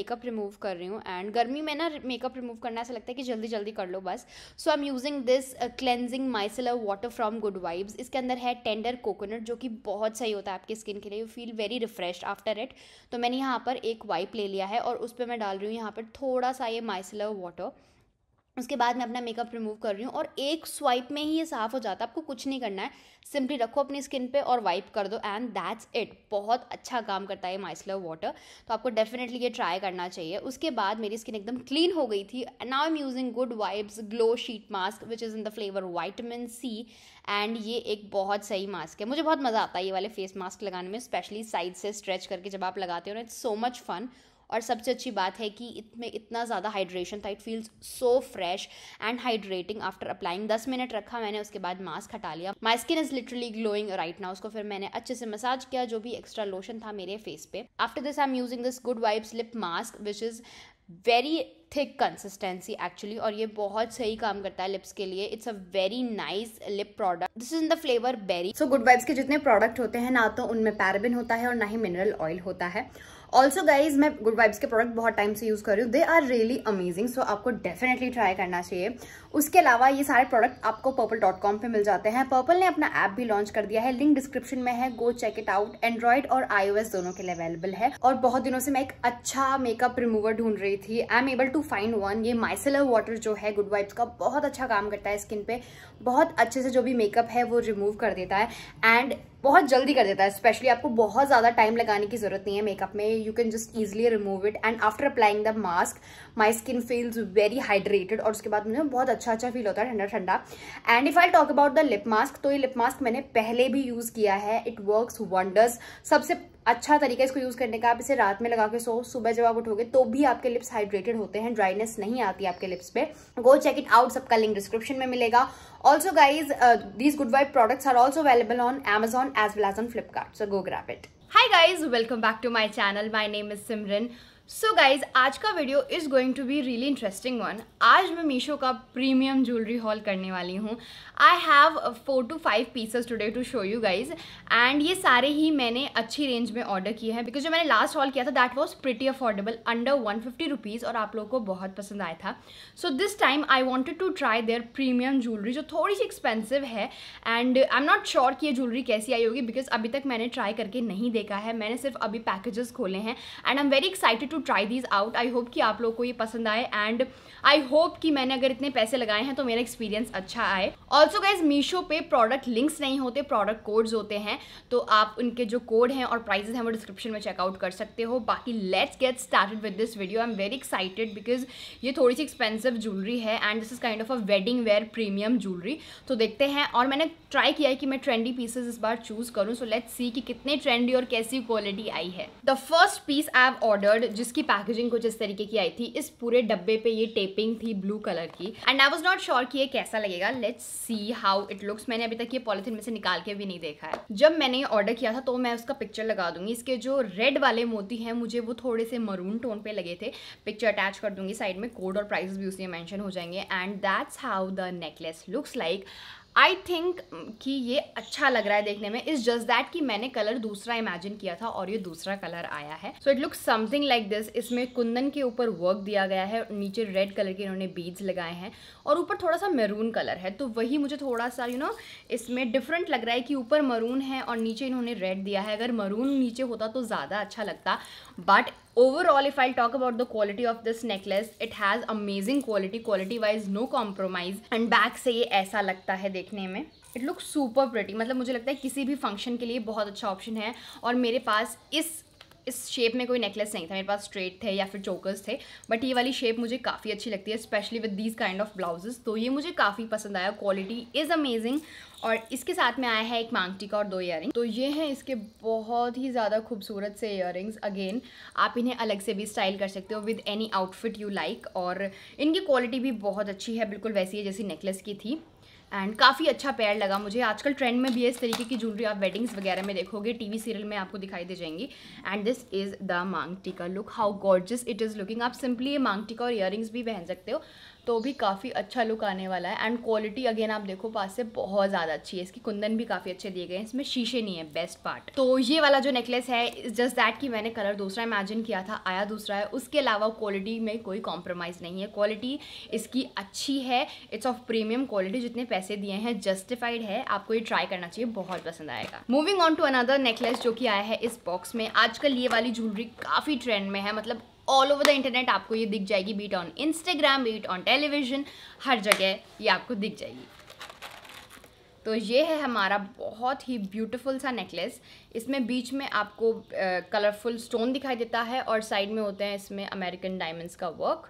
makeup remove कर रही हूँ एंड गर्मी में ना मेकअप रिमूव करना ऐसा लगता है कि जल्दी जल्दी कर लो बस so I am using this cleansing micellar water from Good Vibes इसके अंदर है टेंडर कोकोनट जो कि बहुत सही होता है आपकी स्किन के लिए you feel very refresh after it तो मैंने यहाँ पर एक वाइप ले लिया है और उस पर मैं डाल रही हूँ यहाँ पर थोड़ा सा ये माइसलर वाटर उसके बाद मैं अपना मेकअप रिमूव कर रही हूँ और एक स्वाइप में ही ये साफ़ हो जाता है आपको कुछ नहीं करना है सिंपली रखो अपनी स्किन पे और वाइप कर दो एंड दैट्स इट बहुत अच्छा काम करता है माइसलर वाटर तो आपको डेफिनेटली ये ट्राई करना चाहिए उसके बाद मेरी स्किन एकदम क्लीन हो गई थी now I am using Good Vibes glow sheet mask which is in the flavour vitamin C and ये एक बहुत सही मास्क है मुझे बहुत मज़ा आता है ये वाले फेस मास्क लगाने में स्पेशली साइड से स्ट्रेच करके जब आप लगाते हो ना इट्स सो मच फन और सबसे अच्छी बात है कि इसमें इतना ज़्यादा हाइड्रेशन था it feels so fresh and hydrating after applying दस मिनट रखा मैंने उसके बाद मास्क हटा लिया my skin is literally glowing right ना उसको फिर मैंने अच्छे से मसाज किया जो भी एक्स्ट्रा लोशन था मेरे फेस पे after this I am using this Good Vibes lip mask which is very thick consistency actually और ये बहुत सही काम करता है लिप्स के लिए it's a very nice lip product this is in the flavour berry so Good Vibes के जितने प्रोडक्ट होते हैं ना तो उनमें पैराबिन होता है और ना ही मिनरल ऑयल होता है ऑल्सो गाइज मैं गुड वाइब्स के प्रोडक्ट बहुत टाइम से यूज़ कर रही हूँ they are really amazing so आपको डेफिनेटली ट्राई करना चाहिए उसके अलावा ये सारे प्रोडक्ट आपको पर्पल डॉट कॉम पर मिल जाते हैं पर्पल ने अपना ऐप भी लॉन्च कर दिया है लिंक डिस्क्रिप्शन में है go check it out Android और आईओएस दोनों के लिए अवेलेबल है और बहुत दिनों से मैं एक अच्छा मेकअप रिमूवर ढूंढ रही थी I am able to find one ये माइसेलर वाटर जो है गुड वाइब्स का बहुत अच्छा काम करता है स्किन पे बहुत अच्छे से जो भी मेकअप है वो रिमूव कर देता है एंड बहुत जल्दी कर देता है स्पेशली आपको बहुत ज़्यादा टाइम लगाने की जरूरत नहीं है मेकअप में you can just easily remove it and after applying the mask my skin feels very hydrated और उसके बाद मुझे बहुत अच्छा अच्छा फील होता है ठंडा ठंडा and if I talk about the lip mask तो ये लिप मास्क मैंने पहले भी यूज़ किया है इट वर्क वंडर्स सबसे अच्छा तरीका इसको यूज़ करने का आप इसे रात में लगा के सो सुबह जब आप उठोगे तो भी आपके लिप्स हाइड्रेटेड होते हैं ड्राइनेस नहीं आती आपके लिप्स पे गो चेक इट आउट सबका लिंक डिस्क्रिप्शन में मिलेगा also guys these Good Vibes products are also available on Amazon as well as on Flipkart so go grab it hi guys welcome back to my channel my name is Simran so so guys आज का video is going to be really interesting one आज मैं मीशो का premium jewellery hall करने वाली हूँ I have four to five pieces today to show you guys and ये सारे ही मैंने अच्छी रेंज में ऑर्डर किए हैं बिकॉज जो मैंने लास्ट हॉल किया था that was pretty affordable under one fifty rupees और आप लोगों को बहुत पसंद आया था so this time I wanted to try their premium jewellery जो थोड़ी सी एक्सपेंसिव है and I am not sure कि ये ज्वेलरी कैसी आई होगी बिकॉज अभी तक मैंने ट्राई करके नहीं देखा है मैंने सिर्फ अभी पैकेजेस खोले हैं and I am very excited to to try this out I hope कि आप लोग को ये पसंद आए एंड आई होप कि मैंने अगर इतने पैसे लगाए हैं तो मेरा एक्सपीरियंस अच्छा आए ऑल्सो गाइज मीशो पे प्रोडक्ट लिंक्स नहीं होते प्रोडक्ट कोड्स होते हैं तो आप उनके जो कोड हैं और प्राइजेस हैं वो डिस्क्रिप्शन में चेकआउट कर सकते हो बाकी let's get started with this video I am very excited because ये थोड़ी सी एक्सपेंसिव ज्वेलरी है and this is kind of a wedding wear premium jewellery तो देखते हैं और मैंने ट्राई किया है कि मैं ट्रेंडी पीसेज इस बार चूज करूँ सो लेट्स सी कि कितने ट्रेंडी और कैसी क्वालिटी आई है the first piece I have ordered जिस जिसकी पैकेजिंग कुछ इस तरीके की आई थी इस पूरे डब्बे पे ये टेपिंग थी ब्लू कलर की and I was not sure कि ये कैसा लगेगा let's see how it looks मैंने अभी तक ये पॉलिथिन में से निकाल के भी नहीं देखा है जब मैंने ये ऑर्डर किया था तो मैं उसका पिक्चर लगा दूंगी इसके जो रेड वाले मोती हैं मुझे वो थोड़े से मरून टोन पे लगे थे पिक्चर अटैच कर दूंगी साइड में कोड और प्राइस भी उसमें मैंशन हो जाएंगे and that's how the necklace looks like I think mm, कि ये अच्छा लग रहा है देखने में इज जस्ट दैट कि मैंने कलर दूसरा इमेजिन किया था और ये दूसरा कलर आया है so it look something like this इसमें कुंदन के ऊपर वर्क दिया गया है नीचे रेड कलर के इन्होंने बीड्स लगाए हैं और ऊपर थोड़ा सा मेरून कलर है तो वही मुझे थोड़ा सा यू you नो know, इसमें डिफरेंट लग रहा है कि ऊपर मरून है और नीचे इन्होंने रेड दिया है अगर मरून नीचे होता तो ज़्यादा अच्छा लगता but overall if i'll talk about the quality of this necklace it has amazing quality quality wise no compromise and back se ye aisa lagta hai dekhne mein it look super pretty मतलब मुझे लगता है किसी भी function के लिए बहुत अच्छा ऑप्शन है और मेरे पास इस इस शेप में कोई नेकलेस नहीं था मेरे पास स्ट्रेट थे या फिर चोकर्स थे बट ये वाली शेप मुझे काफ़ी अच्छी लगती है specially with these kind of blouses तो ये मुझे काफ़ी पसंद आया क्वालिटी इज़ अमेजिंग और इसके साथ में आया है एक मांगटिका और दो इयर तो ये हैं इसके बहुत ही ज़्यादा खूबसूरत से इयर अगेन आप इन्हें अलग से भी स्टाइल कर सकते हो with any outfit you like और इनकी क्वालिटी भी बहुत अच्छी है बिल्कुल वैसी है जैसी नेकलेस की थी एंड काफ़ी अच्छा पेयर लगा मुझे आजकल ट्रेंड में भी इस तरीके की ज्वेलरी आप वेडिंग्स वगैरह में देखोगे टीवी सीरियल में आपको दिखाई दे जाएंगी एंड दिस इज़ द मांगटी का look how gorgeous it is looking आप सिंपली ये मांगटी का और ईयर भी पहन सकते हो तो भी काफ़ी अच्छा लुक आने वाला है एंड क्वालिटी अगेन आप देखो पास से बहुत ज़्यादा अच्छी है इसकी कुंदन भी काफ़ी अच्छे दिए गए हैं इसमें शीशे नहीं है बेस्ट पार्ट तो ये वाला जो नेकलेस है जस्ट दैट कि मैंने कलर दूसरा इमेजिन किया था आया दूसरा है उसके अलावा क्वालिटी में कोई कॉम्प्रोमाइज़ नहीं है क्वालिटी इसकी अच्छी है इट्स ऑफ प्रीमियम क्वालिटी जितने पैसे दिए हैं जस्टिफाइड है आपको ये ट्राई करना चाहिए बहुत पसंद आएगा moving on to another necklace जो कि आया है इस बॉक्स में आजकल ये वाली ज्वेलरी काफ़ी ट्रेंड में है मतलब ऑल ओवर द इंटरनेट आपको ये दिख जाएगी beat on Instagram beat on television हर जगह ये आपको दिख जाएगी तो ये है हमारा बहुत ही ब्यूटीफुल सा नेकलेस इसमें बीच में आपको कलरफुल स्टोन दिखाई देता है और साइड में होते हैं इसमें अमेरिकन डायमंड्स का वर्क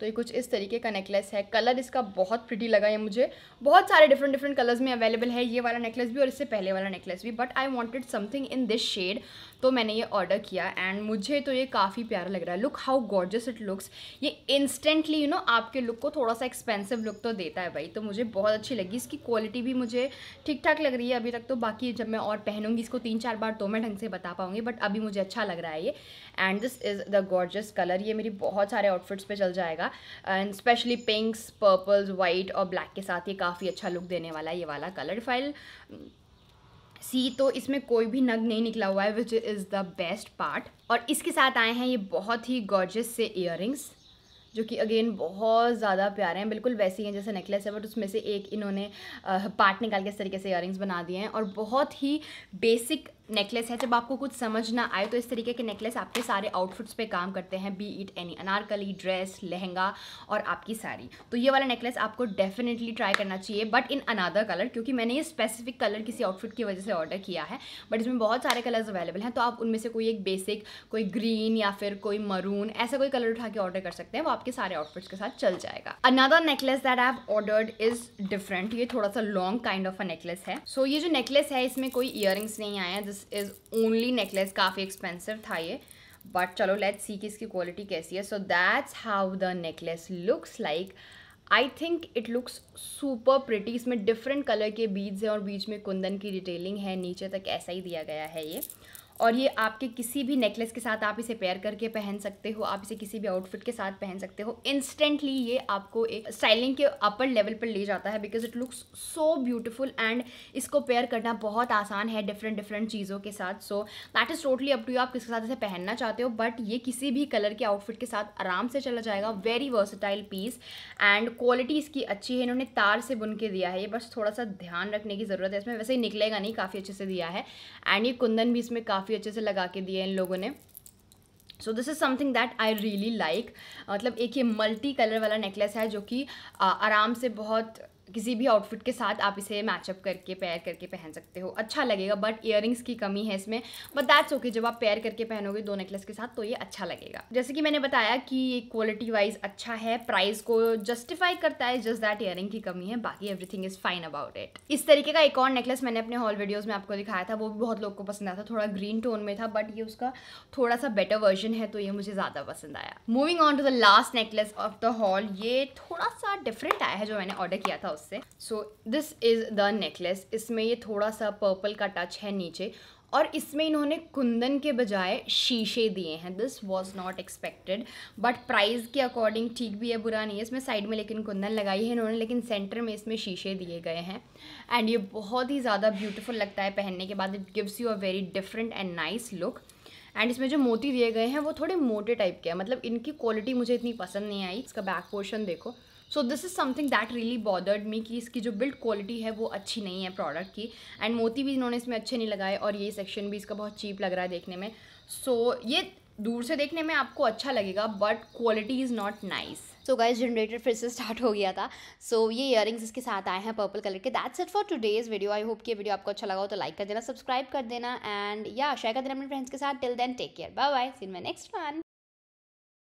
तो ये कुछ इस तरीके का नेकलेस है कलर इसका बहुत प्रिटी लगा है मुझे बहुत सारे डिफरेंट डिफरेंट कलर्स में अवेलेबल है ये वाला नेकलेस भी और इससे पहले वाला नेकलेस भी but I wanted something in this shade तो मैंने ये ऑर्डर किया एंड मुझे तो ये काफ़ी प्यारा लग रहा है look how gorgeous it looks ये इंस्टेंटली यू नो आपके लुक को थोड़ा सा एक्सपेंसिव लुक तो देता है भाई तो मुझे बहुत अच्छी लगी इसकी क्वालिटी भी मुझे ठीक ठाक लग रही है अभी तक तो बाकी जब मैं और पहनूंगी इसको तीन चार बार तो मैं ढंग से बता पाऊँगी बट अभी मुझे अच्छा लग रहा है ये and this is the gorgeous colour ये मेरी बहुत सारे आउटफिट्स पर चल जाएगा and specially pinks purples white और ब्लैक के साथ ये काफ़ी अच्छा लुक देने वाला है ये वाला कलर फाइल सी तो इसमें कोई भी नग नहीं निकला हुआ है which is the best part और इसके साथ आए हैं ये बहुत ही गॉर्जस से इयर जो कि अगेन बहुत ज़्यादा प्यारे हैं बिल्कुल वैसे ही हैं जैसे नेकलेस है बट उसमें से एक इन्होंने पार्ट uh, निकाल के इस तरीके से इयर बना दिए हैं और बहुत ही बेसिक नेकलेस है जब आपको कुछ समझ ना आए तो इस तरीके के नेकलेस आपके सारे आउटफिट्स पे काम करते हैं be it any anarkali dress lehenga और आपकी साड़ी तो ये वाला नेकलेस आपको डेफिनेटली ट्राई करना चाहिए बट इन अनादर कलर क्योंकि मैंने ये स्पेसिफिक कलर किसी आउटफिट की वजह से ऑर्डर किया है बट इसमें बहुत सारे कलर्स अवेलेबल हैं तो आप उनमें से कोई एक बेसिक कोई ग्रीन या फिर कोई मरून ऐसा कोई कलर उठा के ऑर्डर कर सकते हैं वो आपके सारे आउटफिट्स के साथ चल जाएगा another necklace that I have ordered is different ये थोड़ा सा long kind of a necklace है सो so, ये जो नेकलेस है इसमें कोई ईयर नहीं आए हैं इज़ ओनली नेकलेस काफ़ी एक्सपेंसिव था ये बट चलो लेट सी कि इसकी क्वालिटी कैसी है so that's how the necklace looks like I think it looks super pretty इसमें डिफरेंट कलर के बीज हैं और बीच में कुंदन की डिटेलिंग है नीचे तक ऐसा ही दिया गया है ये और ये आपके किसी भी नेकलेस के साथ आप इसे पेयर करके पहन सकते हो आप इसे किसी भी आउटफिट के साथ पहन सकते हो इंस्टेंटली ये आपको एक स्टाइलिंग के अपर लेवल पर ले जाता है because it looks so beautiful and इसको पेयर करना बहुत आसान है डिफरेंट डिफरेंट चीज़ों के साथ so that is totally up to you आप किसके साथ इसे पहनना चाहते हो बट ये किसी भी कलर के आउटफिट के साथ आराम से चला जाएगा very versatile piece and quality इसकी अच्छी है इन्होंने तार से बुन के दिया है ये बस थोड़ा सा ध्यान रखने की ज़रूरत है इसमें वैसे ही निकलेगा नहीं काफ़ी अच्छे से दिया है एंड ये कुंदन भी इसमें काफ़ी काफ़ी अच्छे से लगा के दिए इन लोगों ने so this is something that I really like मतलब एक ये मल्टी कलर वाला नेकलेस है जो कि आराम से बहुत किसी भी आउटफिट के साथ आप इसे मैचअप करके पेयर करके पहन सकते हो अच्छा लगेगा बट ईयर की कमी है इसमें बट दैट्स ओके जब आप पेयर करके पहनोगे दो नेकलेस के साथ तो ये अच्छा लगेगा जैसे कि मैंने बताया कि क्वालिटी वाइज अच्छा है प्राइस को जस्टिफाई करता है जस्ट दैट ईयर की कमी है बाकी everything is fine about it इस तरीके का एक और नेकलेस मैंने अपने हॉल वीडियोज़ में आपको दिखाया था वो भी बहुत लोग को पसंद आया था थोड़ा ग्रीन टोन में था बट ये उसका थोड़ा सा बेटर वर्जन है तो ये मुझे ज़्यादा पसंद आया moving on to the last necklace of the haul ये थोड़ा सा डिफरेंट आया है जो मैंने ऑर्डर किया था क्रॉस से so this is the necklace इसमें ये थोड़ा सा पर्पल का टच है नीचे और इसमें इन्होंने कुंदन के बजाय शीशे दिए हैं this was not expected but price के अकॉर्डिंग ठीक भी है बुरा नहीं है इसमें साइड में लेकिन कुंदन लगाई है इन्होंने लेकिन सेंटर में इसमें शीशे दिए गए हैं एंड ये बहुत ही ज़्यादा ब्यूटीफुल लगता है पहनने के बाद it gives you a very different and nice look and इसमें जो मोती दिए गए हैं वो थोड़े मोटे टाइप के हैं मतलब इनकी क्वालिटी मुझे इतनी पसंद नहीं आई इसका बैक पोर्शन देखो so this is something that really bothered me कि इसकी जो बिल्ड क्वालिटी है वो अच्छी नहीं है प्रोडक्ट की एंड मोती भी इन्होंने इसमें अच्छे नहीं लगाए और ये सेक्शन भी इसका बहुत चीप लग रहा है देखने में सो so, ये दूर से देखने में आपको अच्छा लगेगा but quality is not nice so guys generator फिर से स्टार्ट हो गया था सो so, ये इयर इसके साथ आए हैं पर्पल कलर के that's it for today's video I hope कि वीडियो आपको अच्छा लगा हो तो लाइक कर देना सब्सक्राइब कर देना एंड या शेयर कर देना अपने फ्रेंड्स के साथ till then take care bye bye seen my next one